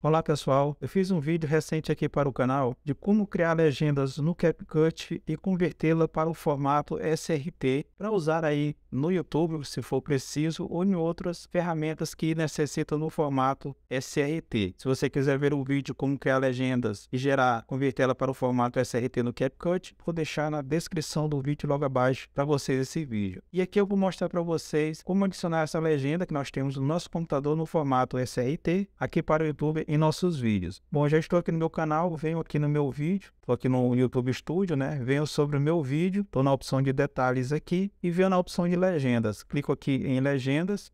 Olá pessoal, eu fiz um vídeo recente aqui para o canal de como criar legendas no CapCut e convertê-la para o formato SRT para usar aí no YouTube se for preciso ou em outras ferramentas que necessitam no formato SRT. Se você quiser ver o vídeo como criar legendas e gerar, convertê-la para o formato SRT no CapCut, vou deixar na descrição do vídeo logo abaixo para vocês esse vídeo. E aqui eu vou mostrar para vocês como adicionar essa legenda que nós temos no nosso computador no formato SRT aqui para o YouTube em nossos vídeos. Bom, já estou aqui no meu canal, venho aqui no meu vídeo, estou aqui no YouTube Studio, né? Venho sobre o meu vídeo, estou na opção de detalhes aqui e venho na opção de legendas. Clico aqui em legendas,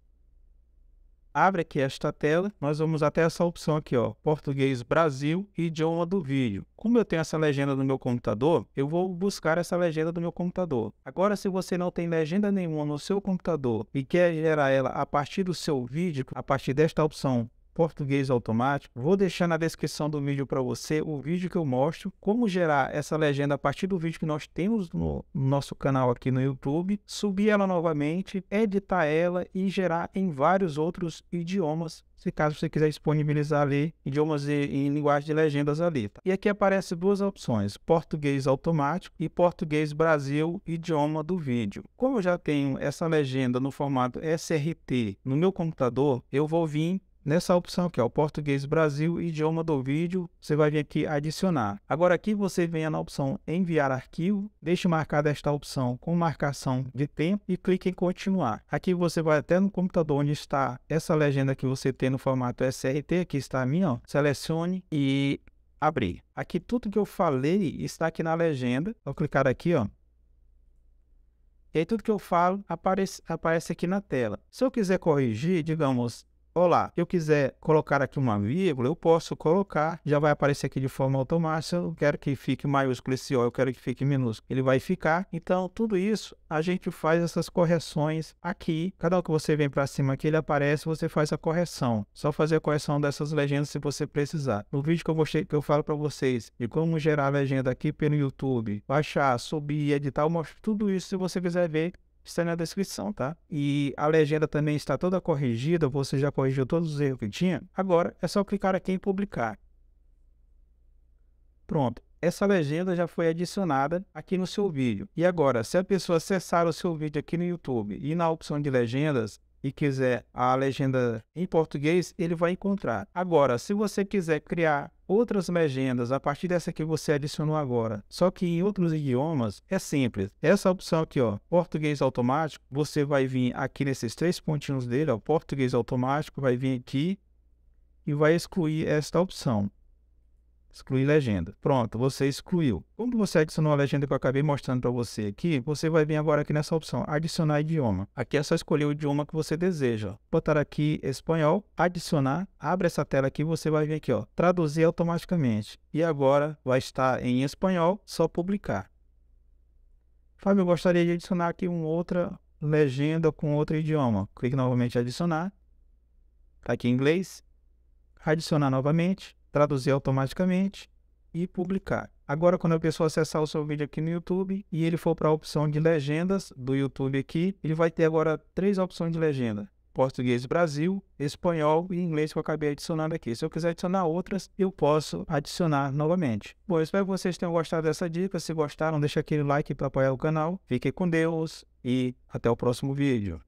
abre aqui esta tela, nós vamos até essa opção aqui, ó, português Brasil e idioma do vídeo. Como eu tenho essa legenda no meu computador, eu vou buscar essa legenda do meu computador. Agora, se você não tem legenda nenhuma no seu computador e quer gerar ela a partir do seu vídeo, a partir desta opção português automático. Vou deixar na descrição do vídeo para você o vídeo que eu mostro como gerar essa legenda a partir do vídeo que nós temos no nosso canal aqui no YouTube, subir ela novamente, editar ela e gerar em vários outros idiomas se caso você quiser disponibilizar ali idiomas em linguagem de legendas ali. Tá? E aqui aparecem duas opções, português automático e português Brasil, idioma do vídeo. Como eu já tenho essa legenda no formato SRT no meu computador, eu vou vir nessa opção aqui, ó, Português Brasil, idioma do vídeo, você vai vir aqui adicionar. Agora aqui você venha na opção enviar arquivo, deixe marcada esta opção com marcação de tempo e clique em continuar. Aqui você vai até no computador onde está essa legenda que você tem no formato SRT, aqui está a minha, ó, selecione e abrir. Aqui tudo que eu falei está aqui na legenda, vou clicar aqui, ó, e aí tudo que eu falo aparece, aparece aqui na tela. Se eu quiser corrigir, digamos, Olá, eu quiser colocar aqui uma vírgula, eu posso colocar, já vai aparecer aqui de forma automática. Eu quero que fique maiúsculo esse O, eu quero que fique minúsculo. Ele vai ficar. Então, tudo isso a gente faz essas correções aqui. Cada um que você vem para cima aqui, ele aparece, você faz a correção. Só fazer a correção dessas legendas se você precisar. No vídeo que eu, mostrei, que eu falo para vocês de como gerar a legenda aqui pelo YouTube, baixar, subir, editar, eu mostro tudo isso se você quiser ver está na descrição, tá? E a legenda também está toda corrigida, você já corrigiu todos os erros que tinha. Agora é só clicar aqui em publicar. Pronto, essa legenda já foi adicionada aqui no seu vídeo. E agora, se a pessoa acessar o seu vídeo aqui no YouTube e na opção de legendas, e quiser a legenda em português, ele vai encontrar. Agora, se você quiser criar outras legendas a partir dessa que você adicionou agora, só que em outros idiomas, é simples. Essa opção aqui, ó, português automático, você vai vir aqui nesses três pontinhos dele, ó, português automático, vai vir aqui e vai excluir esta opção excluir legenda. Pronto, você excluiu. Quando você adicionou a legenda que eu acabei mostrando para você aqui, você vai vir agora aqui nessa opção, adicionar idioma. Aqui é só escolher o idioma que você deseja. Botar aqui espanhol, adicionar, abre essa tela aqui, você vai vir aqui, ó, traduzir automaticamente. E agora vai estar em espanhol, só publicar. Fábio, eu gostaria de adicionar aqui uma outra legenda com outro idioma. Clique novamente em adicionar. Está aqui em inglês. Adicionar novamente traduzir automaticamente e publicar. Agora, quando a pessoa acessar o seu vídeo aqui no YouTube e ele for para a opção de legendas do YouTube aqui, ele vai ter agora três opções de legenda. Português Brasil, espanhol e inglês que eu acabei adicionando aqui. Se eu quiser adicionar outras, eu posso adicionar novamente. Bom, eu espero que vocês tenham gostado dessa dica. Se gostaram, deixa aquele like para apoiar o canal. Fique com Deus e até o próximo vídeo.